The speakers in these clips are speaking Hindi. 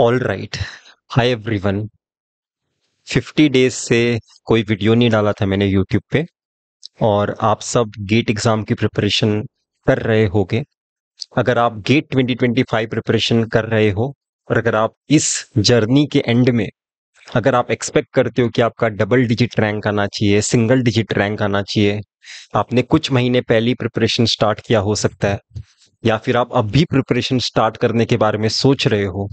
all right hi everyone fifty days से कोई वीडियो नहीं डाला था मैंने यूट्यूब पे और आप सब गेट एग्ज़ाम की प्रिपरेशन कर रहे होगे अगर आप गेट 2025 प्रिपरेशन कर रहे हो और अगर आप इस जर्नी के एंड में अगर आप एक्सपेक्ट करते हो कि आपका डबल डिजिट रैंक आना चाहिए सिंगल डिजिट रैंक आना चाहिए आपने कुछ महीने पहले ही प्रिपरेशन स्टार्ट किया हो सकता है या फिर आप अब भी प्रिपरेशन स्टार्ट करने के बारे में सोच रहे हो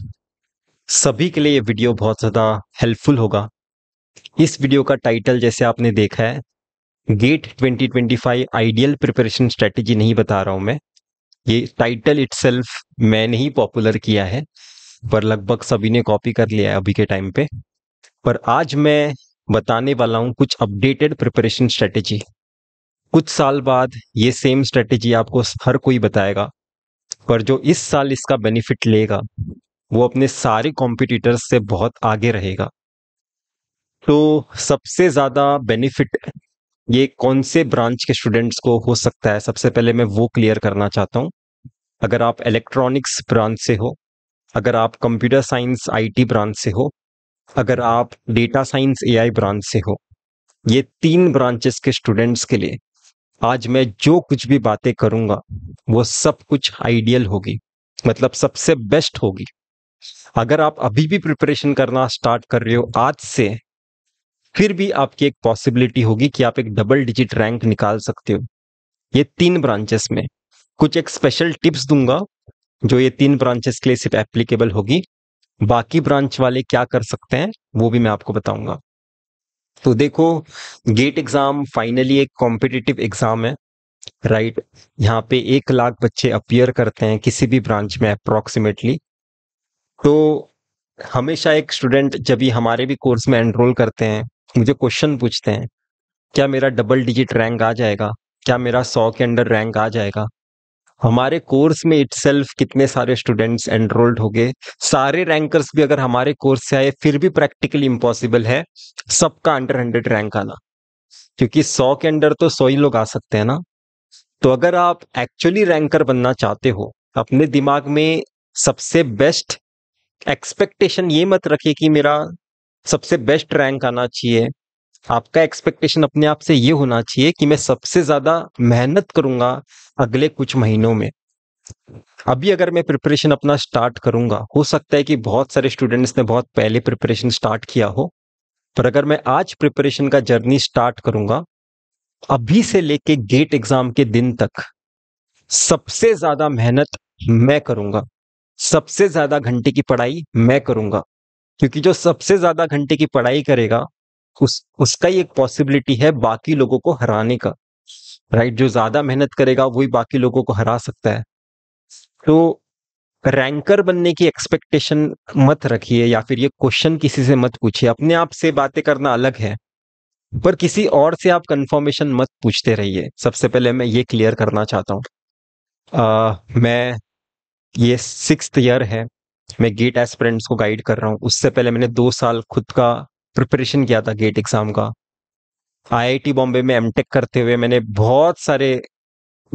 सभी के लिए ये वीडियो बहुत ज़्यादा हेल्पफुल होगा इस वीडियो का टाइटल जैसे आपने देखा है गेट 2025 आइडियल प्रिपरेशन स्ट्रेटेजी नहीं बता रहा हूँ मैं ये टाइटल इट्सल्फ मैंने ही पॉपुलर किया है पर लगभग सभी ने कॉपी कर लिया है अभी के टाइम पे पर आज मैं बताने वाला हूँ कुछ अपडेटेड प्रिपरेशन स्ट्रेटेजी कुछ साल बाद ये सेम स्ट्रेटेजी आपको हर कोई बताएगा पर जो इस साल इसका बेनिफिट लेगा वो अपने सारे कॉम्पिटिटर्स से बहुत आगे रहेगा तो सबसे ज़्यादा बेनिफिट ये कौन से ब्रांच के स्टूडेंट्स को हो सकता है सबसे पहले मैं वो क्लियर करना चाहता हूँ अगर आप इलेक्ट्रॉनिक्स ब्रांच से हो अगर आप कंप्यूटर साइंस आईटी ब्रांच से हो अगर आप डेटा साइंस एआई ब्रांच से हो ये तीन ब्रांचेस के स्टूडेंट्स के लिए आज मैं जो कुछ भी बातें करूंगा वो सब कुछ आइडियल होगी मतलब सबसे बेस्ट होगी अगर आप अभी भी प्रिपरेशन करना स्टार्ट कर रहे हो आज से फिर भी आपकी एक पॉसिबिलिटी होगी कि आप एक डबल डिजिट रैंक निकाल सकते हो ये तीन ब्रांचेस में कुछ एक स्पेशल टिप्स दूंगा जो ये तीन ब्रांचेस के लिए सिर्फ एप्लीकेबल होगी बाकी ब्रांच वाले क्या कर सकते हैं वो भी मैं आपको बताऊंगा तो देखो गेट एग्जाम फाइनली एक कॉम्पिटिटिव एग्जाम है राइट यहाँ पे एक लाख बच्चे अपियर करते हैं किसी भी ब्रांच में अप्रोक्सीमेटली तो हमेशा एक स्टूडेंट जब भी हमारे भी कोर्स में एनरोल करते हैं मुझे क्वेश्चन पूछते हैं क्या मेरा डबल डिजिट रैंक आ जाएगा क्या मेरा सौ के अंडर रैंक आ जाएगा हमारे कोर्स में इट कितने सारे स्टूडेंट्स एनरोल्ड हो गए सारे रैंकर्स भी अगर हमारे कोर्स से आए फिर भी प्रैक्टिकली इम्पॉसिबल है सबका अंडर हंड्रेड रैंक आना क्योंकि सौ के अंडर तो सौ ही लोग आ सकते हैं ना तो अगर आप एक्चुअली रैंकर बनना चाहते हो अपने दिमाग में सबसे बेस्ट एक्सपेक्टेशन ये मत रखिए कि मेरा सबसे बेस्ट रैंक आना चाहिए आपका एक्सपेक्टेशन अपने आप से ये होना चाहिए कि मैं सबसे ज्यादा मेहनत करूंगा अगले कुछ महीनों में अभी अगर मैं प्रिपरेशन अपना स्टार्ट करूंगा हो सकता है कि बहुत सारे स्टूडेंट्स ने बहुत पहले प्रिपरेशन स्टार्ट किया हो पर अगर मैं आज प्रिपरेशन का जर्नी स्टार्ट करूंगा अभी से लेके गेट एग्जाम के दिन तक सबसे ज्यादा मेहनत मैं करूंगा सबसे ज्यादा घंटे की पढ़ाई मैं करूंगा क्योंकि जो सबसे ज्यादा घंटे की पढ़ाई करेगा उस उसका ही एक पॉसिबिलिटी है बाकी लोगों को हराने का राइट जो ज्यादा मेहनत करेगा वही बाकी लोगों को हरा सकता है तो रैंकर बनने की एक्सपेक्टेशन मत रखिए या फिर ये क्वेश्चन किसी से मत पूछिए अपने आप से बातें करना अलग है पर किसी और से आप कंफर्मेशन मत पूछते रहिए सबसे पहले मैं ये क्लियर करना चाहता हूँ मैं ये सिक्स ईयर है मैं गेट एस्पिरेंट्स को गाइड कर रहा हूँ उससे पहले मैंने दो साल खुद का प्रिपरेशन किया था गेट एग्जाम का आईआईटी बॉम्बे में एमटेक करते हुए मैंने बहुत सारे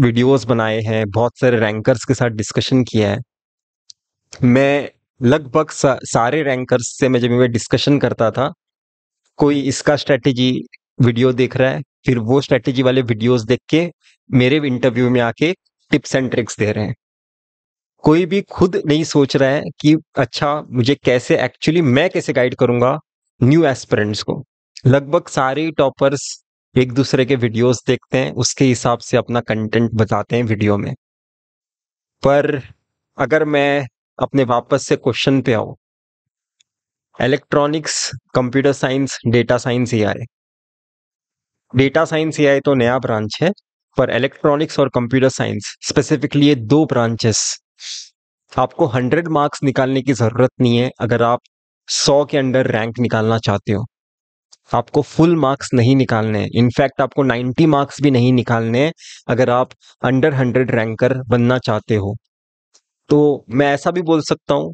वीडियोस बनाए हैं बहुत सारे रैंकर्स के साथ डिस्कशन किया है मैं लगभग सा, सारे रैंकर्स से मैं जब मैं डिस्कशन करता था कोई इसका स्ट्रेटेजी वीडियो देख रहा है फिर वो स्ट्रेटेजी वाले वीडियोस देख के मेरे इंटरव्यू में आके टिप्स एंड ट्रिक्स दे रहे हैं कोई भी खुद नहीं सोच रहा है कि अच्छा मुझे कैसे एक्चुअली मैं कैसे गाइड करूंगा न्यू एस्पिरेंट्स को लगभग सारे टॉपर्स एक दूसरे के वीडियोस देखते हैं उसके हिसाब से अपना कंटेंट बताते हैं वीडियो में पर अगर मैं अपने वापस से क्वेश्चन पे आऊ electronics computer science data science ही आए डेटा साइंस ही आए तो नया ब्रांच है पर इलेक्ट्रॉनिक्स और कंप्यूटर साइंस स्पेसिफिकली ये दो ब्रांचेस आपको हंड्रेड मार्क्स निकालने की ज़रूरत नहीं है अगर आप सौ के अंडर रैंक निकालना चाहते हो आपको फुल मार्क्स नहीं निकालने हैं इनफैक्ट आपको नाइन्टी मार्क्स भी नहीं निकालने हैं अगर आप अंडर हंड्रेड रैंकर बनना चाहते हो तो मैं ऐसा भी बोल सकता हूं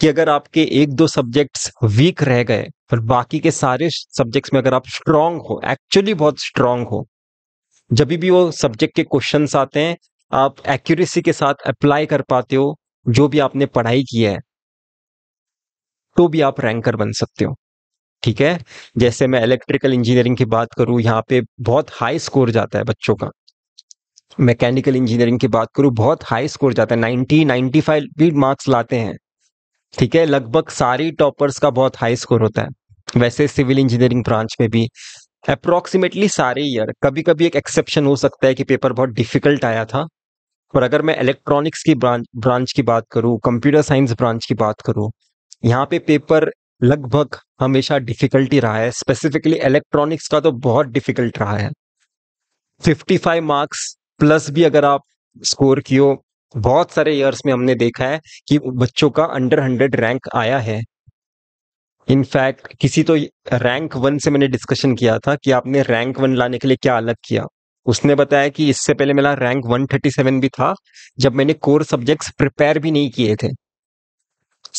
कि अगर आपके एक दो सब्जेक्ट्स वीक रह गए पर बाकी के सारे सब्जेक्ट्स में अगर आप स्ट्रांग हो एक्चुअली बहुत स्ट्रांग हो जब भी वो सब्जेक्ट के क्वेश्चंस आते हैं आप एक्यूरेसी के साथ अप्लाई कर पाते हो जो भी आपने पढ़ाई की है तो भी आप रैंकर बन सकते हो ठीक है जैसे मैं इलेक्ट्रिकल इंजीनियरिंग की बात करूं यहाँ पे बहुत हाई स्कोर जाता है बच्चों का मैकेनिकल इंजीनियरिंग की बात करूं बहुत हाई स्कोर जाता है नाइनटी नाइनटी फाइव भी मार्क्स लाते हैं ठीक है लगभग सारी टॉपर्स का बहुत हाई स्कोर होता है वैसे सिविल इंजीनियरिंग ब्रांच में भी अप्रोक्सीमेटली सारे ईयर कभी कभी एक एक्सेप्शन हो सकता है कि पेपर बहुत डिफिकल्ट आया था और अगर मैं इलेक्ट्रॉनिक्स की ब्रांच ब्रांच की बात करूँ कंप्यूटर साइंस ब्रांच की बात करूँ यहाँ पे पेपर लगभग हमेशा डिफिकल्टी रहा है स्पेसिफिकली इलेक्ट्रॉनिक्स का तो बहुत डिफिकल्ट रहा है 55 मार्क्स प्लस भी अगर आप स्कोर कियो बहुत सारे ईयर्स में हमने देखा है कि बच्चों का अंडर हंड्रेड रैंक आया है इनफैक्ट किसी तो रैंक वन से मैंने डिस्कशन किया था कि आपने रैंक वन लाने के लिए क्या अलग किया उसने बताया कि इससे पहले मेरा रैंक 137 भी था जब मैंने कोर सब्जेक्ट्स प्रिपेयर भी नहीं किए थे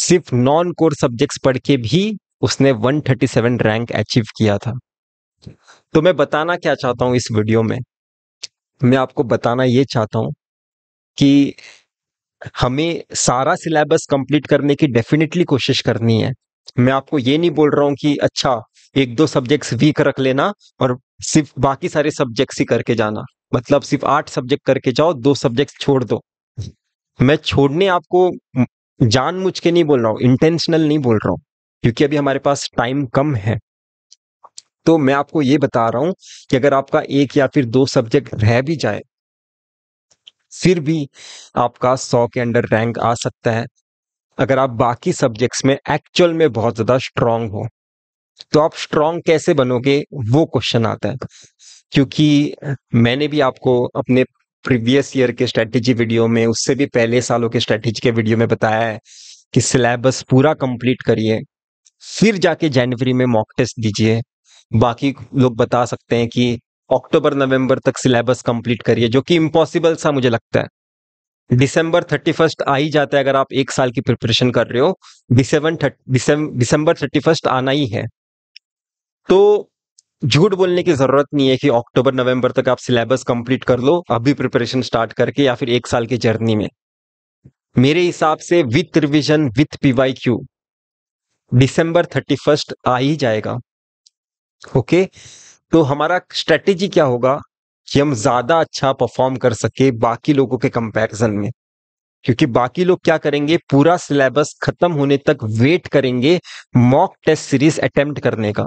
सिर्फ नॉन कोर सब्जेक्ट्स पढ़ के भी उसने 137 रैंक अचीव किया था तो मैं बताना क्या चाहता हूँ इस वीडियो में मैं आपको बताना ये चाहता हूँ कि हमें सारा सिलेबस कंप्लीट करने की डेफिनेटली कोशिश करनी है मैं आपको ये नहीं बोल रहा हूँ कि अच्छा एक दो सब्जेक्ट्स वीक रख लेना और सिर्फ बाकी सारे सब्जेक्ट्स ही करके जाना मतलब सिर्फ आठ सब्जेक्ट करके जाओ दो सब्जेक्ट छोड़ दो मैं छोड़ने आपको जान मुझ के नहीं बोल रहा हूँ इंटेंशनल नहीं बोल रहा हूँ क्योंकि अभी हमारे पास टाइम कम है तो मैं आपको ये बता रहा हूं कि अगर आपका एक या फिर दो सब्जेक्ट रह भी जाए फिर भी आपका सौ के अंडर रैंक आ सकता है अगर आप बाकी सब्जेक्ट्स में एक्चुअल में बहुत ज़्यादा स्ट्रांग हो तो आप स्ट्रांग कैसे बनोगे वो क्वेश्चन आता है क्योंकि मैंने भी आपको अपने प्रीवियस ईयर के स्ट्रेटेजी वीडियो में उससे भी पहले सालों के स्ट्रेटेजी के वीडियो में बताया है कि सिलेबस पूरा कंप्लीट करिए फिर जाके जनवरी में मॉक टेस्ट दीजिए बाकी लोग बता सकते हैं कि अक्टूबर नवंबर तक सिलेबस कंप्लीट करिए जो कि इम्पॉसिबल सा मुझे लगता है दिसंबर थर्टी फर्स्ट आ ही जाता है अगर आप एक साल की प्रिपरेशन कर रहे हो दिसंबर डिसंबर थर्टी फर्स्ट आना ही है तो झूठ बोलने की जरूरत नहीं है कि अक्टूबर नवंबर तक आप सिलेबस कंप्लीट कर लो अभी प्रिपरेशन स्टार्ट करके या फिर एक साल की जर्नी में मेरे हिसाब से with revision with PY PYQ December thirty first आ ही जाएगा ओके तो हमारा स्ट्रेटेजी क्या होगा कि हम ज्यादा अच्छा परफॉर्म कर सके बाकी लोगों के कंपैरिजन में क्योंकि बाकी लोग क्या करेंगे पूरा सिलेबस खत्म होने तक वेट करेंगे मॉक टेस्ट सीरीज अटेम्प्ट करने का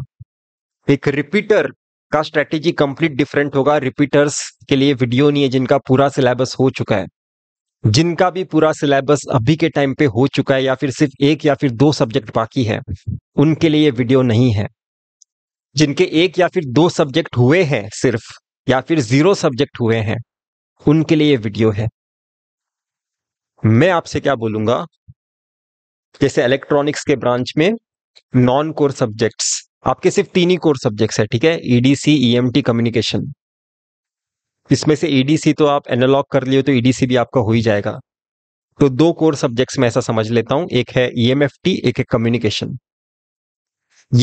एक रिपीटर का स्ट्रेटेजी कंप्लीट डिफरेंट होगा रिपीटर्स के लिए वीडियो नहीं है जिनका पूरा सिलेबस हो चुका है जिनका भी पूरा सिलेबस अभी के टाइम पे हो चुका है या फिर सिर्फ एक या फिर दो सब्जेक्ट बाकी है उनके लिए ये वीडियो नहीं है जिनके एक या फिर दो सब्जेक्ट हुए हैं सिर्फ या फिर जीरो सब्जेक्ट हुए हैं उनके लिए ये वीडियो है मैं आपसे क्या बोलूंगा जैसे इलेक्ट्रॉनिक्स के ब्रांच में नॉन कोर सब्जेक्ट्स आपके सिर्फ तीन ही कोर सब्जेक्ट्स है ठीक है ईडीसी ईएमटी कम्युनिकेशन इसमें से ईडीसी e तो आप एनालॉग कर लिए तो ईडीसी e भी आपका हो ही जाएगा तो दो कोर सब्जेक्ट्स में ऐसा समझ लेता हूं एक है ईएमएफटी e एक है कम्युनिकेशन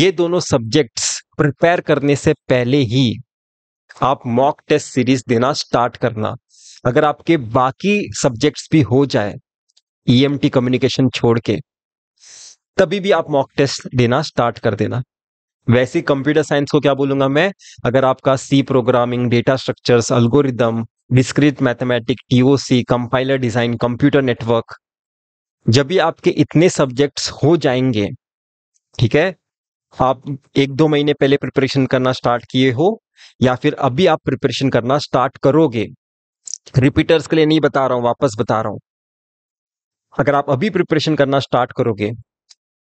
ये दोनों सब्जेक्ट्स प्रिपेयर करने से पहले ही आप मॉक टेस्ट सीरीज देना स्टार्ट करना अगर आपके बाकी सब्जेक्ट्स भी हो जाए ईएमटी कम्युनिकेशन छोड़ के तभी भी आप मॉक टेस्ट देना स्टार्ट कर देना वैसे कंप्यूटर साइंस को क्या बोलूंगा मैं अगर आपका C programming data structures algorithm discrete mathematic TOC compiler design computer network जब भी आपके इतने सब्जेक्ट्स हो जाएंगे ठीक है आप एक दो महीने पहले प्रिपरेशन करना स्टार्ट किए हो या फिर अभी आप प्रिपरेशन करना स्टार्ट करोगे रिपीटर्स के लिए नहीं बता रहा हूँ वापस बता रहा हूं अगर आप अभी प्रिपरेशन करना स्टार्ट करोगे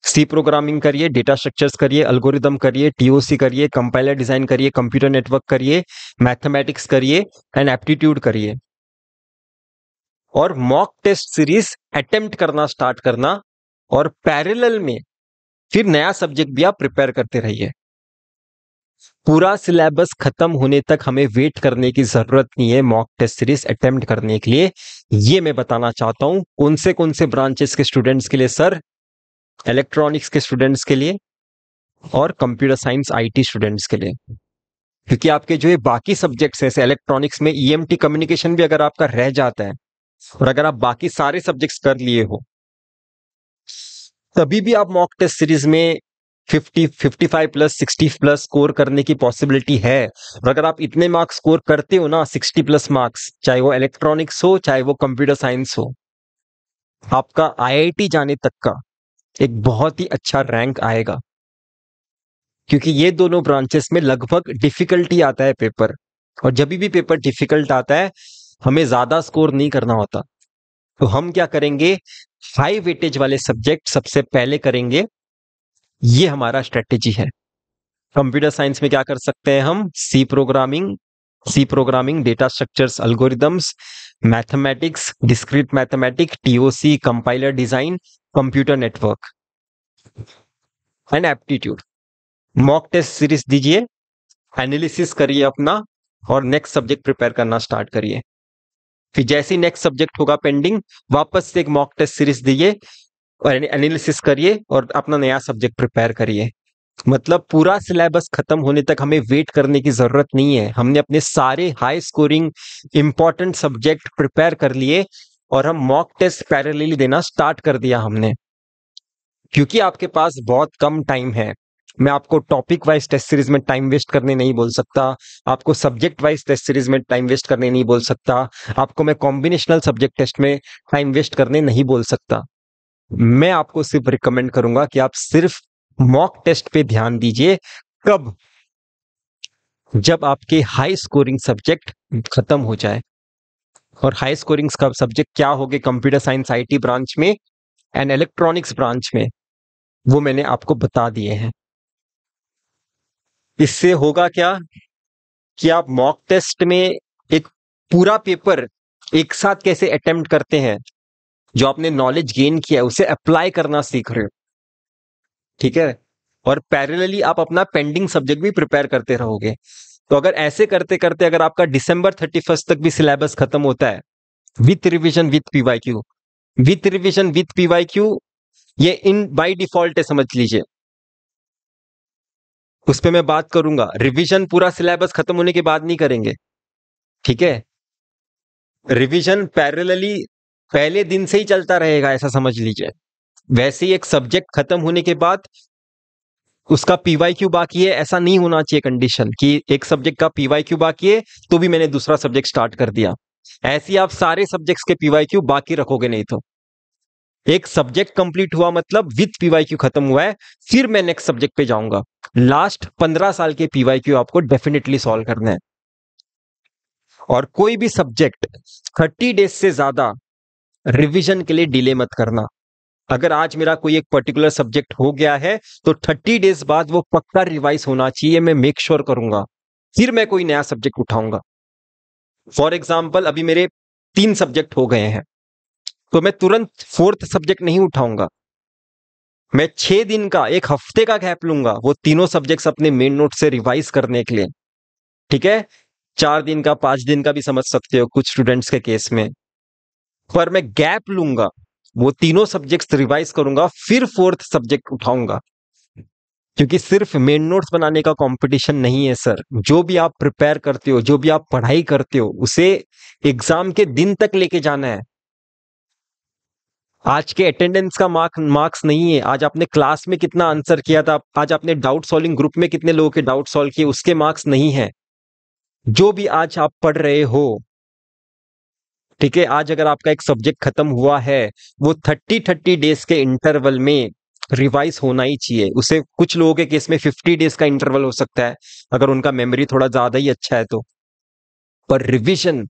सी प्रोग्रामिंग करिए डेटा स्ट्रक्चर्स करिए अल्गोरिदम करिए टीओसी करिए कंपाइलर डिजाइन करिए कंप्यूटर नेटवर्क करिए मैथमेटिक्स करिए एंड एप्टीट्यूड करिए और मॉक टेस्ट सीरीज अटेम्प्ट करना स्टार्ट करना और पैरेलल में फिर नया सब्जेक्ट भी आप प्रिपेयर करते रहिए पूरा सिलेबस खत्म होने तक हमें वेट करने की जरूरत नहीं है मॉक टेस्ट सीरीज अटेम्प्ट करने के लिए ये मैं बताना चाहता हूं कौन से कौन से ब्रांचेस के स्टूडेंट्स के लिए सर इलेक्ट्रॉनिक्स के स्टूडेंट्स के लिए और कंप्यूटर साइंस आईटी स्टूडेंट्स के लिए क्योंकि आपके जो ये बाकी सब्जेक्ट्स हैं जैसे इलेक्ट्रॉनिक्स में ईएमटी e कम्युनिकेशन भी अगर आपका रह जाता है और अगर आप बाकी सारे सब्जेक्ट्स कर लिए हो तभी भी आप मॉक टेस्ट सीरीज में 50, 55 प्लस 60 प्लस स्कोर करने की पॉसिबिलिटी है और अगर आप इतने मार्क्स स्कोर करते हो ना 60 प्लस मार्क्स चाहे वो इलेक्ट्रॉनिक्स हो चाहे वो कंप्यूटर साइंस हो आपका आईआईटी जाने तक का एक बहुत ही अच्छा रैंक आएगा क्योंकि ये दोनों ब्रांचेस में लगभग डिफिकल्टी आता है पेपर और जब भी पेपर डिफिकल्ट आता है हमें ज्यादा स्कोर नहीं करना होता तो हम क्या करेंगे हाई वेटेज वाले सब्जेक्ट सबसे पहले करेंगे ये हमारा स्ट्रेटेजी है कंप्यूटर साइंस में क्या कर सकते हैं हम C programming C programming data structures algorithms mathematics discrete mathematics TOC compiler design computer network and aptitude mock test series दीजिए एनालिसिस करिए अपना और नेक्स्ट सब्जेक्ट प्रिपेयर करना स्टार्ट करिए फिर जैसे ही नेक्स्ट सब्जेक्ट होगा पेंडिंग वापस से एक मॉक टेस्ट सीरीज दीजिए और एनालिसिस करिए और अपना नया सब्जेक्ट प्रिपेयर करिए मतलब पूरा सिलेबस खत्म होने तक हमें वेट करने की जरूरत नहीं है हमने अपने सारे high scoring important subject prepare कर लिए और हम मॉक टेस्ट पैरेलली देना स्टार्ट कर दिया हमने क्योंकि आपके पास बहुत कम टाइम है मैं आपको टॉपिक वाइज टेस्ट सीरीज में टाइम वेस्ट करने नहीं बोल सकता आपको सब्जेक्ट वाइज टेस्ट सीरीज में टाइम वेस्ट करने नहीं बोल सकता आपको मैं कॉम्बिनेशनल सब्जेक्ट टेस्ट में टाइम वेस्ट करने नहीं बोल सकता मैं आपको सिर्फ रिकमेंड करूंगा कि आप सिर्फ मॉक टेस्ट पे ध्यान दीजिए कब जब आपके हाई स्कोरिंग सब्जेक्ट खत्म हो जाए और हाई स्कोरिंग का सब्जेक्ट क्या हो गए कंप्यूटर साइंस आईटी ब्रांच में एंड इलेक्ट्रॉनिक्स ब्रांच में वो मैंने आपको बता दिए हैं इससे होगा क्या कि आप मॉक टेस्ट में एक पूरा पेपर एक साथ कैसे अटेम्प्ट करते हैं जो आपने नॉलेज गेन किया है उसे अप्लाई करना सीख रहे हो ठीक है और पैरेलली आप अपना पेंडिंग सब्जेक्ट भी प्रिपेयर करते रहोगे तो अगर ऐसे करते करते अगर आपका दिसंबर थर्टी फर्स्ट तक भी सिलेबस खत्म होता है with revision with PY Q with revision with PY Q ये इन बाई डिफॉल्ट है समझ लीजिए उस पर मैं बात करूंगा रिविजन पूरा सिलेबस खत्म होने के बाद नहीं करेंगे ठीक है रिविजन पैरेलली पहले दिन से ही चलता रहेगा ऐसा समझ लीजिए वैसे ही एक सब्जेक्ट खत्म होने के बाद उसका पीवाई क्यू बाकी है ऐसा नहीं होना चाहिए कंडीशन कि एक सब्जेक्ट का पीवाई क्यू बाकी है तो भी मैंने दूसरा सब्जेक्ट स्टार्ट कर दिया ऐसी आप सारे सब्जेक्ट्स के पीवाई क्यू बाकी रखोगे नहीं तो एक सब्जेक्ट कंप्लीट हुआ मतलब विथ पीवाई क्यू खत्म हुआ है फिर मैं नेक्स्ट सब्जेक्ट पे जाऊंगा लास्ट पंद्रह साल के पीवाई क्यू आपको डेफिनेटली सॉल्व करना है और कोई भी सब्जेक्ट थर्टी डेज से ज्यादा रिविजन के लिए डिले मत करना अगर आज मेरा कोई एक पर्टिकुलर सब्जेक्ट हो गया है तो थर्टी डेज बाद वो पक्का रिवाइज होना चाहिए मैं मेक श्योर sure करूंगा फिर मैं कोई नया सब्जेक्ट उठाऊंगा फॉर एग्जाम्पल अभी मेरे तीन सब्जेक्ट हो गए हैं तो मैं तुरंत फोर्थ सब्जेक्ट नहीं उठाऊंगा मैं छह दिन का एक हफ्ते का गैप लूंगा वो तीनों सब्जेक्ट्स अपने मेन नोट से रिवाइज करने के लिए ठीक है चार दिन का पांच दिन का भी समझ सकते हो कुछ स्टूडेंट्स के केस में पर मैं गैप लूंगा वो तीनों सब्जेक्ट्स रिवाइज करूंगा फिर फोर्थ सब्जेक्ट उठाऊंगा क्योंकि सिर्फ मेन नोट्स बनाने का कंपटीशन नहीं है सर जो भी आप प्रिपेयर करते हो जो भी आप पढ़ाई करते हो उसे एग्जाम के दिन तक लेके जाना है आज के अटेंडेंस का मार्क मार्क्स नहीं है आज आपने क्लास में कितना आंसर किया था आज आपने डाउट सॉल्विंग ग्रुप में कितने लोगों के डाउट सॉल्व किए उसके मार्क्स नहीं है जो भी आज आप पढ़ रहे हो ठीक है आज अगर आपका एक सब्जेक्ट खत्म हुआ है वो थर्टी थर्टी डेज के इंटरवल में रिवाइज होना ही चाहिए उसे कुछ लोगों के केस में फिफ्टी डेज का इंटरवल हो सकता है अगर उनका मेमोरी थोड़ा ज्यादा ही अच्छा है तो पर रिविजन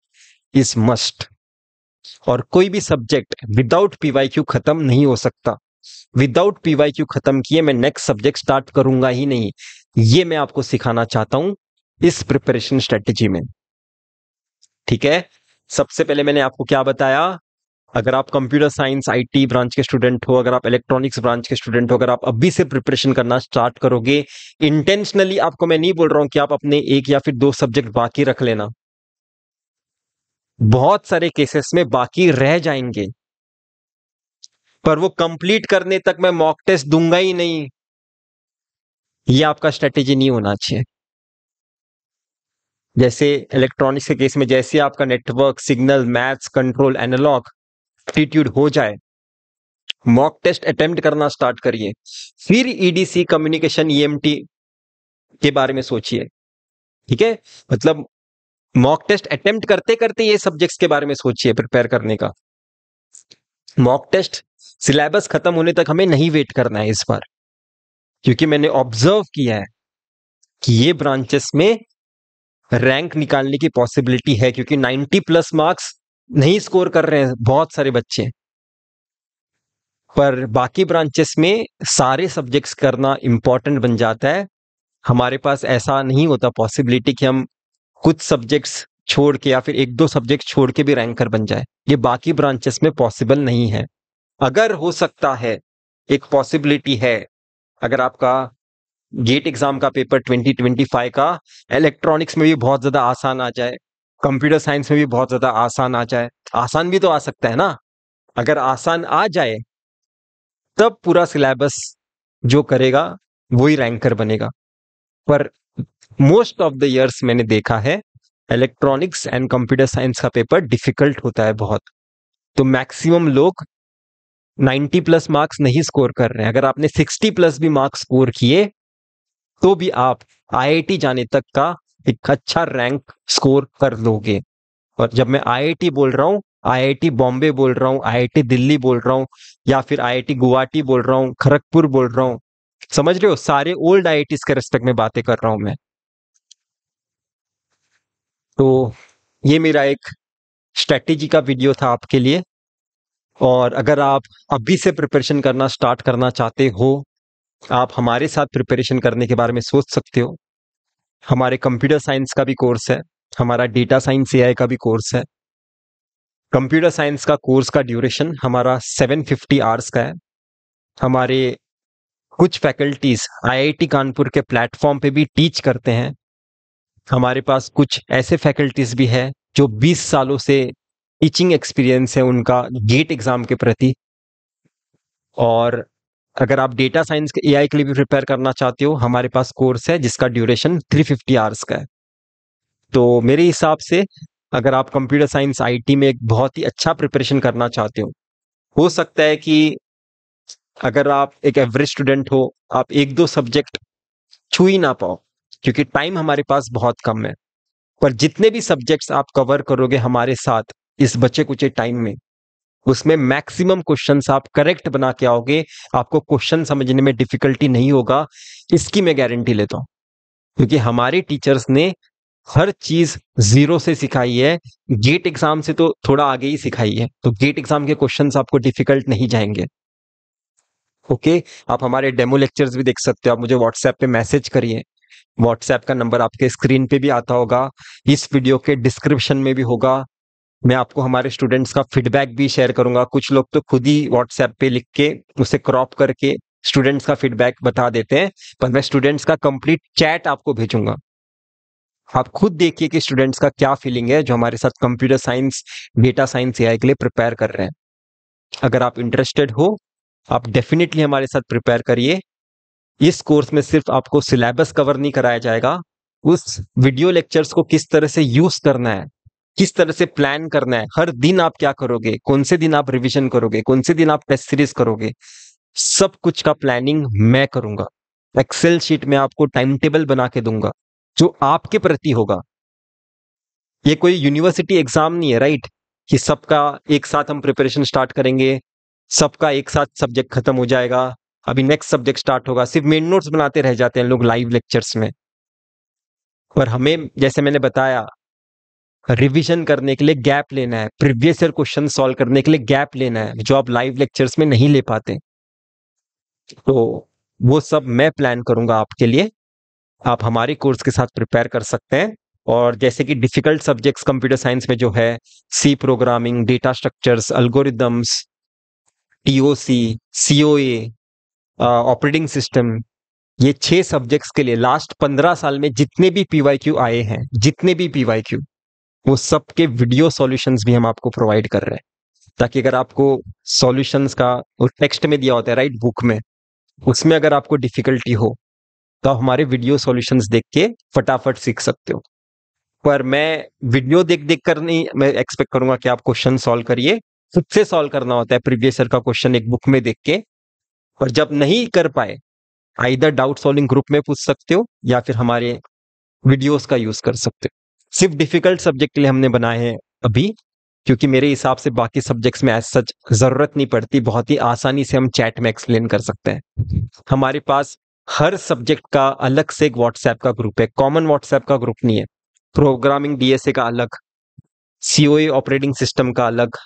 इज मस्ट और कोई भी सब्जेक्ट विदाउट पीवाई क्यू खत्म नहीं हो सकता विदाउट पीवाई क्यू खत्म किए मैं नेक्स्ट सब्जेक्ट स्टार्ट करूंगा ही नहीं ये मैं आपको सिखाना चाहता हूं इस प्रिपरेशन स्ट्रेटेजी में ठीक है सबसे पहले मैंने आपको क्या बताया अगर आप कंप्यूटर साइंस आईटी ब्रांच के स्टूडेंट हो अगर आप इलेक्ट्रॉनिक्स ब्रांच के स्टूडेंट हो अगर आप अभी से प्रिपरेशन करना स्टार्ट करोगे इंटेंशनली आपको मैं नहीं बोल रहा हूं कि आप अपने एक या फिर दो सब्जेक्ट बाकी रख लेना बहुत सारे केसेस में बाकी रह जाएंगे पर वो कंप्लीट करने तक मैं मॉक टेस्ट दूंगा ही नहीं ये आपका स्ट्रेटेजी नहीं होना चाहिए जैसे इलेक्ट्रॉनिक्स के केस में जैसे आपका network signal maths control analog aptitude हो जाए मॉक टेस्ट अटेम्प्ट करना स्टार्ट करिए फिर ईडीसी कम्युनिकेशन ईएमटी के बारे में सोचिए ठीक है मतलब मॉक टेस्ट अटेम्प्ट करते करते ये सब्जेक्ट्स के बारे में सोचिए प्रिपेयर करने का मॉक टेस्ट सिलेबस खत्म होने तक हमें नहीं वेट करना है इस बार क्योंकि मैंने ऑब्जर्व किया है कि ये ब्रांचेस में रैंक निकालने की पॉसिबिलिटी है क्योंकि 90 प्लस मार्क्स नहीं स्कोर कर रहे हैं बहुत सारे बच्चे पर बाकी ब्रांचेस में सारे सब्जेक्ट्स करना इम्पॉर्टेंट बन जाता है हमारे पास ऐसा नहीं होता पॉसिबिलिटी कि हम कुछ सब्जेक्ट्स छोड़ के या फिर एक दो सब्जेक्ट छोड़ के भी रैंकर बन जाए ये बाकी ब्रांचेस में पॉसिबल नहीं है अगर हो सकता है एक पॉसिबिलिटी है अगर आपका गेट एग्जाम का पेपर 2025 का इलेक्ट्रॉनिक्स में भी बहुत ज्यादा आसान आ जाए कंप्यूटर साइंस में भी बहुत ज्यादा आसान आ जाए आसान भी तो आ सकता है ना अगर आसान आ जाए तब पूरा सिलेबस जो करेगा वही रैंकर बनेगा पर मोस्ट ऑफ द ईयर्स मैंने देखा है इलेक्ट्रॉनिक्स एंड कंप्यूटर साइंस का पेपर डिफिकल्ट होता है बहुत तो मैक्सिमम लोग 90 प्लस मार्क्स नहीं स्कोर कर रहे हैं अगर आपने 60 प्लस भी मार्क्स स्कोर किए तो भी आप आईआईटी जाने तक का एक अच्छा रैंक स्कोर कर लोगे और जब मैं आईआईटी बोल रहा हूँ आईआईटी बॉम्बे बोल रहा हूँ आईआईटी दिल्ली बोल रहा हूँ या फिर आईआईटी गुवाहाटी बोल रहा हूँ खड़गपुर बोल रहा हूँ समझ रहे हो सारे ओल्ड आई के रेस्पेक्ट में बातें कर रहा हूं मैं तो ये मेरा एक स्ट्रेटेजी का वीडियो था आपके लिए और अगर आप अभी से प्रिपरेशन करना स्टार्ट करना चाहते हो आप हमारे साथ प्रिपरेशन करने के बारे में सोच सकते हो हमारे कंप्यूटर साइंस का भी कोर्स है हमारा डेटा साइंस ए का भी कोर्स है कंप्यूटर साइंस का कोर्स का ड्यूरेशन हमारा 750 फिफ्टी आवर्स का है हमारे कुछ फैकल्टीज आईआईटी कानपुर के प्लेटफॉर्म पे भी टीच करते हैं हमारे पास कुछ ऐसे फैकल्टीज भी है जो 20 सालों से टीचिंग एक्सपीरियंस है उनका गेट एग्जाम के प्रति और अगर आप डेटा साइंस के एआई के लिए भी प्रिपेयर करना चाहते हो हमारे पास कोर्स है जिसका ड्यूरेशन 350 फिफ्टी आवर्स का है तो मेरे हिसाब से अगर आप कंप्यूटर साइंस आईटी में एक बहुत ही अच्छा प्रिपरेशन करना चाहते हो हो सकता है कि अगर आप एक एवरेज स्टूडेंट हो आप एक दो सब्जेक्ट छू ही ना पाओ क्योंकि टाइम हमारे पास बहुत कम है पर जितने भी सब्जेक्ट्स आप कवर करोगे हमारे साथ इस बचे कुचे टाइम में उसमें मैक्सिमम क्वेश्चंस आप करेक्ट बना के आओगे आपको क्वेश्चन समझने में डिफिकल्टी नहीं होगा इसकी मैं गारंटी लेता हूँ क्योंकि हमारे टीचर्स ने हर चीज जीरो से सिखाई है गेट एग्जाम से तो थोड़ा आगे ही सिखाई है तो गेट एग्जाम के क्वेश्चंस आपको डिफिकल्ट नहीं जाएंगे ओके okay, आप हमारे डेमो लेक्चर्स भी देख सकते हो आप मुझे व्हाट्सएप पे मैसेज करिए व्हाट्सएप का नंबर आपके स्क्रीन पे भी आता होगा इस वीडियो के डिस्क्रिप्शन में भी होगा मैं आपको हमारे स्टूडेंट्स का फीडबैक भी शेयर करूंगा कुछ लोग तो खुद ही व्हाट्सएप पे लिख के उसे क्रॉप करके स्टूडेंट्स का फीडबैक बता देते हैं पर मैं स्टूडेंट्स का कंप्लीट चैट आपको भेजूंगा आप खुद देखिए कि स्टूडेंट्स का क्या फीलिंग है जो हमारे साथ computer science data science A के लिए प्रिपेयर कर रहे हैं अगर आप इंटरेस्टेड हो आप डेफिनेटली हमारे साथ प्रिपेयर करिए इस कोर्स में सिर्फ आपको सिलेबस कवर नहीं कराया जाएगा उस वीडियो लेक्चर्स को किस तरह से यूज करना है किस तरह से प्लान करना है हर दिन आप क्या करोगे कौन से दिन आप रिविजन करोगे कौन से दिन आप टेस्ट सीरीज करोगे सब कुछ का प्लानिंग मैं करूंगा एक्सेल शीट में आपको टाइम टेबल बना के दूंगा जो आपके प्रति होगा ये कोई यूनिवर्सिटी एग्जाम नहीं है राइट कि सबका एक साथ हम प्रिपरेशन स्टार्ट करेंगे सबका एक साथ सब्जेक्ट खत्म हो जाएगा अभी नेक्स्ट सब्जेक्ट स्टार्ट होगा सिर्फ मेन नोट्स बनाते रह जाते हैं लोग लाइव लेक्चर्स में पर हमें जैसे मैंने बताया रिवीजन करने के लिए गैप लेना है प्रीवियस ईयर क्वेश्चन सॉल्व करने के लिए गैप लेना है जो आप लाइव लेक्चर्स में नहीं ले पाते तो वो सब मैं प्लान करूंगा आपके लिए आप हमारे कोर्स के साथ प्रिपेयर कर सकते हैं और जैसे कि डिफिकल्ट सब्जेक्ट्स कंप्यूटर साइंस में जो है C programming data structures algorithms TOC COA operating system ये छह सब्जेक्ट्स के लिए लास्ट पंद्रह साल में जितने भी पीवाईक्यू आए हैं जितने भी पीवाईक्यू वो सब के वीडियो सॉल्यूशंस भी हम आपको प्रोवाइड कर रहे हैं ताकि अगर आपको सॉल्यूशंस का वो टेक्स्ट में दिया होता है राइट बुक में उसमें अगर आपको डिफिकल्टी हो तो आप हमारे वीडियो सॉल्यूशंस देख के फटाफट सीख सकते हो पर मैं वीडियो देख देख कर नहीं मैं एक्सपेक्ट करूंगा कि आप क्वेश्चन सॉल्व करिए खुद से सॉल्व करना होता है प्रीवियस ईयर का क्वेश्चन एक बुक में देख के और जब नहीं कर पाए आइदर डाउट सॉल्विंग ग्रुप में पूछ सकते हो या फिर हमारे वीडियोस का यूज कर सकते हो सिर्फ डिफिकल्ट सब्जेक्ट के लिए हमने बनाए हैं अभी क्योंकि मेरे हिसाब से बाकी सब्जेक्ट्स में एज सच जरूरत नहीं पड़ती बहुत ही आसानी से हम चैट में एक्सप्लेन कर सकते हैं हमारे पास हर सब्जेक्ट का अलग से एक व्हाट्सएप का ग्रुप है कॉमन व्हाट्सएप का ग्रुप नहीं है प्रोग्रामिंग डीएसए का अलग सीओए ऑपरेटिंग सिस्टम का अलग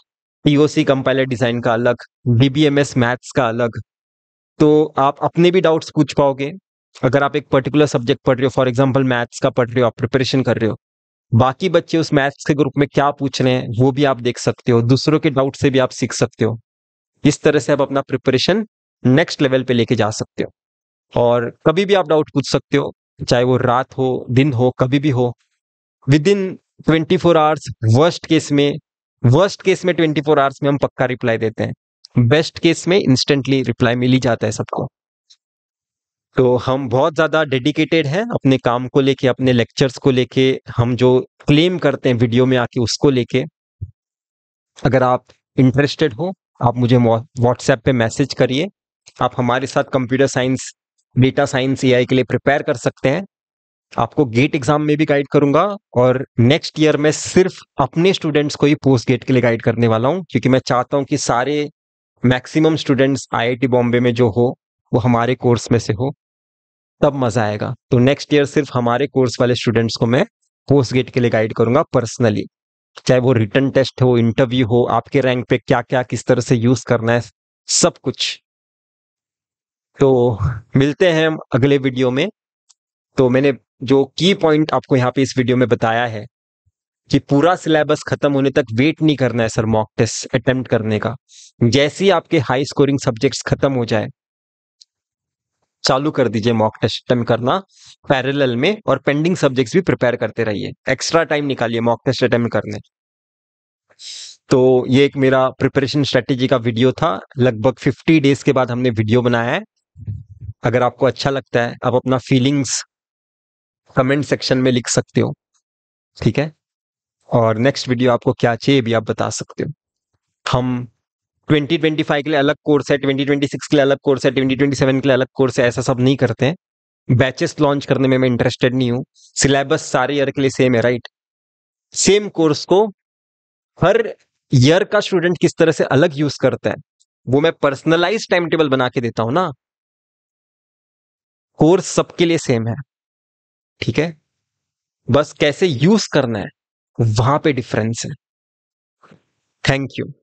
पीओसी कंपाइलर डिजाइन का अलग डीबीएमएस मैथ्स का अलग तो आप अपने भी डाउट्स पूछ पाओगे अगर आप एक पर्टिकुलर सब्जेक्ट पढ़ रहे हो फॉर एग्जाम्पल मैथ्स का पढ़ रहे हो आप प्रिपरेशन कर रहे हो बाकी बच्चे उस मैथ्स के ग्रुप में क्या पूछ रहे हैं वो भी आप देख सकते हो दूसरों के डाउट से भी आप सीख सकते हो इस तरह से आप अपना प्रिपरेशन नेक्स्ट लेवल पे लेके जा सकते हो और कभी भी आप डाउट पूछ सकते हो चाहे वो रात हो दिन हो कभी भी हो within twenty four hours worst case में वर्स्ट केस में ट्वेंटी फोर आवर्स में हम पक्का रिप्लाई देते हैं बेस्ट केस में इंस्टेंटली रिप्लाई मिल ही जाता है सबको तो हम बहुत ज़्यादा डेडिकेटेड हैं अपने काम को लेके अपने लेक्चर्स को लेके हम जो क्लेम करते हैं वीडियो में आके उसको लेके अगर आप इंटरेस्टेड हो आप मुझे व्हाट्सएप पे मैसेज करिए आप हमारे साथ computer science data science AI के लिए प्रिपेयर कर सकते हैं आपको गेट एग्जाम में भी गाइड करूंगा और नेक्स्ट ईयर में सिर्फ अपने स्टूडेंट्स को ही पोस्ट गेट के लिए गाइड करने वाला हूं क्योंकि मैं चाहता हूं कि सारे मैक्सिमम स्टूडेंट्स आईआईटी बॉम्बे में जो हो वो हमारे कोर्स में से हो तब मजा आएगा तो नेक्स्ट ईयर सिर्फ हमारे कोर्स वाले स्टूडेंट्स को मैं पोस्ट गेट के लिए गाइड करूंगा पर्सनली चाहे वो रिटर्न टेस्ट हो इंटरव्यू हो आपके रैंक पे क्या क्या किस तरह से यूज करना है सब कुछ तो मिलते हैं हम अगले वीडियो में तो मैंने जो की पॉइंट आपको यहाँ पे इस वीडियो में बताया है कि पूरा सिलेबस खत्म होने तक वेट नहीं करना है सर मॉक टेस्ट अटेम्प्ट करने का जैसे ही आपके हाई स्कोरिंग सब्जेक्ट्स खत्म हो जाए चालू कर दीजिए मॉक टेस्ट अटेम्प्ट करना पैरेलल में और पेंडिंग सब्जेक्ट्स भी प्रिपेयर करते रहिए एक्स्ट्रा टाइम निकालिए मॉक टेस्ट अटेम्प्ट करने तो ये एक मेरा प्रिपरेशन स्ट्रेटेजी का वीडियो था लगभग 50 डेज के बाद हमने वीडियो बनाया है अगर आपको अच्छा लगता है आप अपना फीलिंग्स कमेंट सेक्शन में लिख सकते हो ठीक है और नेक्स्ट वीडियो आपको क्या चाहिए भी आप बता सकते हो हम 2025 के लिए अलग कोर्स है 2026 के लिए अलग कोर्स है 2027 के लिए अलग कोर्स है ऐसा सब नहीं करते हैं बैचेस लॉन्च करने में मैं इंटरेस्टेड नहीं हूँ सिलेबस सारे ईयर के लिए सेम है राइट सेम कोर्स को हर ईयर का स्टूडेंट किस तरह से अलग यूज करता है वो मैं पर्सनलाइज टाइम टेबल बना के देता हूं ना कोर्स सबके लिए सेम है ठीक है बस कैसे यूज करना है वहां पे डिफरेंस है थैंक यू